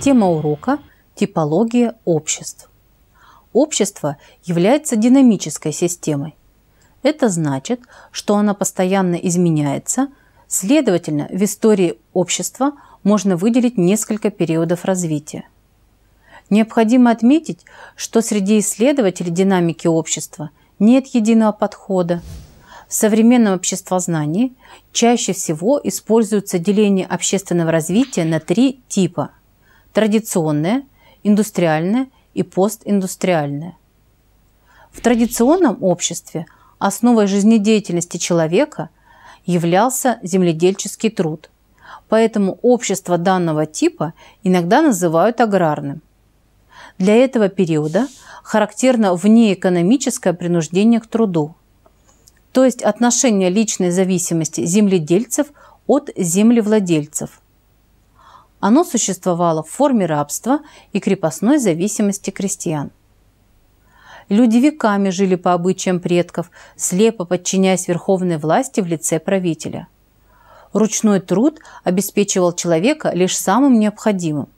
Тема урока – типология обществ. Общество является динамической системой. Это значит, что она постоянно изменяется, следовательно, в истории общества можно выделить несколько периодов развития. Необходимо отметить, что среди исследователей динамики общества нет единого подхода – в современном обществознании чаще всего используется деление общественного развития на три типа – традиционное, индустриальное и постиндустриальное. В традиционном обществе основой жизнедеятельности человека являлся земледельческий труд, поэтому общество данного типа иногда называют аграрным. Для этого периода характерно внеэкономическое принуждение к труду – то есть отношение личной зависимости земледельцев от землевладельцев. Оно существовало в форме рабства и крепостной зависимости крестьян. Люди веками жили по обычаям предков, слепо подчиняясь верховной власти в лице правителя. Ручной труд обеспечивал человека лишь самым необходимым.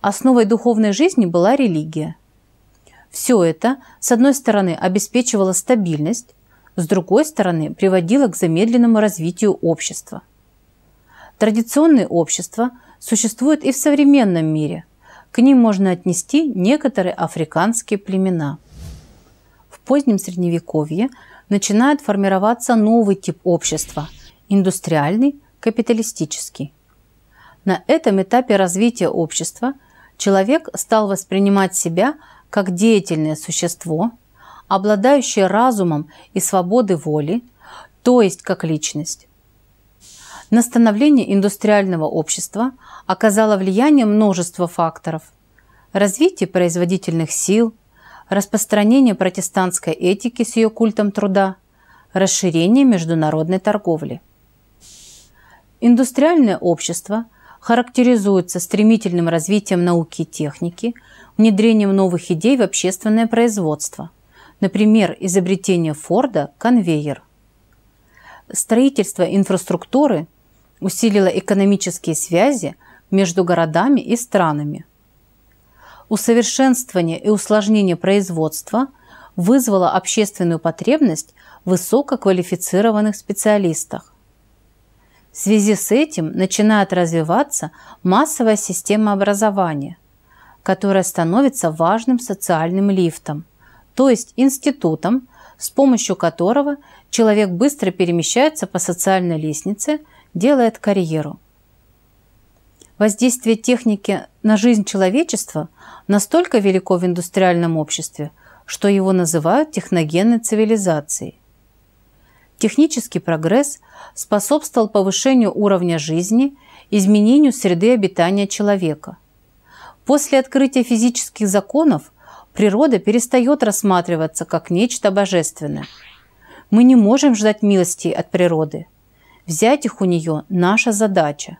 Основой духовной жизни была религия. Все это, с одной стороны, обеспечивало стабильность, с другой стороны, приводило к замедленному развитию общества. Традиционные общества существуют и в современном мире. К ним можно отнести некоторые африканские племена. В позднем Средневековье начинает формироваться новый тип общества – индустриальный, капиталистический. На этом этапе развития общества человек стал воспринимать себя как деятельное существо – обладающая разумом и свободой воли, то есть как личность. На становление индустриального общества оказало влияние множество факторов. Развитие производительных сил, распространение протестантской этики с ее культом труда, расширение международной торговли. Индустриальное общество характеризуется стремительным развитием науки и техники, внедрением новых идей в общественное производство – Например, изобретение Форда – конвейер. Строительство инфраструктуры усилило экономические связи между городами и странами. Усовершенствование и усложнение производства вызвало общественную потребность в высококвалифицированных специалистах. В связи с этим начинает развиваться массовая система образования, которая становится важным социальным лифтом – то есть институтом, с помощью которого человек быстро перемещается по социальной лестнице, делает карьеру. Воздействие техники на жизнь человечества настолько велико в индустриальном обществе, что его называют техногенной цивилизацией. Технический прогресс способствовал повышению уровня жизни, изменению среды обитания человека. После открытия физических законов Природа перестает рассматриваться как нечто божественное. Мы не можем ждать милостей от природы. Взять их у нее – наша задача.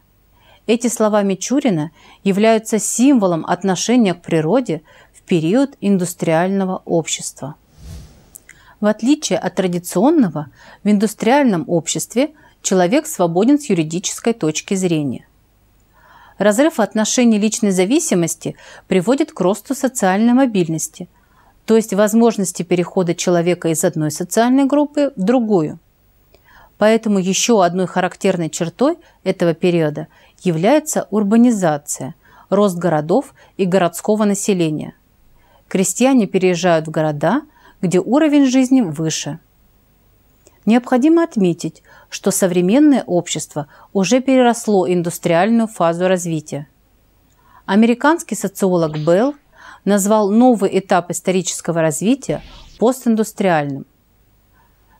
Эти слова Мичурина являются символом отношения к природе в период индустриального общества. В отличие от традиционного, в индустриальном обществе человек свободен с юридической точки зрения. Разрыв отношений личной зависимости приводит к росту социальной мобильности, то есть возможности перехода человека из одной социальной группы в другую. Поэтому еще одной характерной чертой этого периода является урбанизация, рост городов и городского населения. Крестьяне переезжают в города, где уровень жизни выше – Необходимо отметить, что современное общество уже переросло индустриальную фазу развития. Американский социолог Белл назвал новый этап исторического развития постиндустриальным.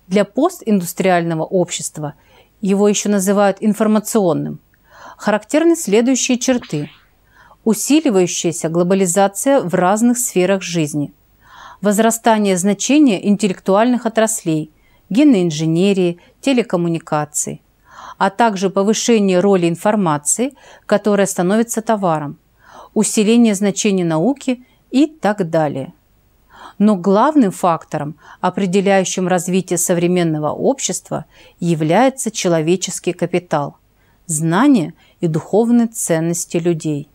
Для постиндустриального общества его еще называют информационным. Характерны следующие черты. Усиливающаяся глобализация в разных сферах жизни. Возрастание значения интеллектуальных отраслей – генной инженерии, телекоммуникаций, а также повышение роли информации, которая становится товаром, усиление значения науки и так далее. Но главным фактором, определяющим развитие современного общества, является человеческий капитал, знания и духовные ценности людей.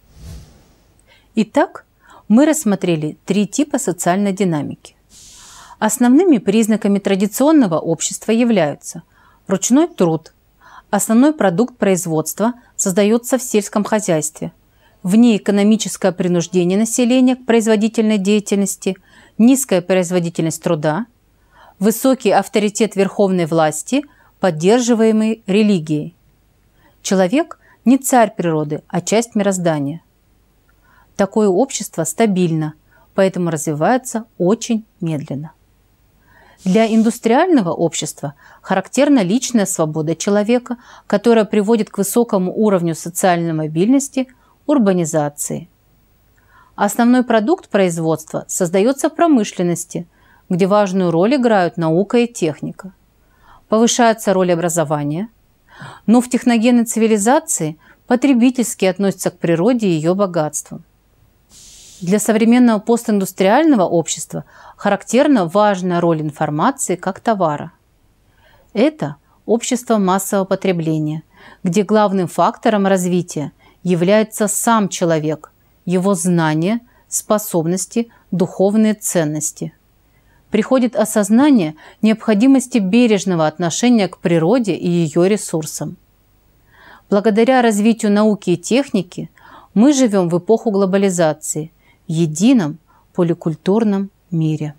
Итак, мы рассмотрели три типа социальной динамики. Основными признаками традиционного общества являются ручной труд, основной продукт производства создается в сельском хозяйстве, внеэкономическое принуждение населения к производительной деятельности, низкая производительность труда, высокий авторитет верховной власти, поддерживаемый религией. Человек не царь природы, а часть мироздания. Такое общество стабильно, поэтому развивается очень медленно. Для индустриального общества характерна личная свобода человека, которая приводит к высокому уровню социальной мобильности, урбанизации. Основной продукт производства создается в промышленности, где важную роль играют наука и техника. Повышается роль образования, но в техногенной цивилизации потребительские относятся к природе и ее богатствам. Для современного постиндустриального общества характерна важная роль информации как товара. Это общество массового потребления, где главным фактором развития является сам человек, его знания, способности, духовные ценности. Приходит осознание необходимости бережного отношения к природе и ее ресурсам. Благодаря развитию науки и техники мы живем в эпоху глобализации – едином поликультурном мире.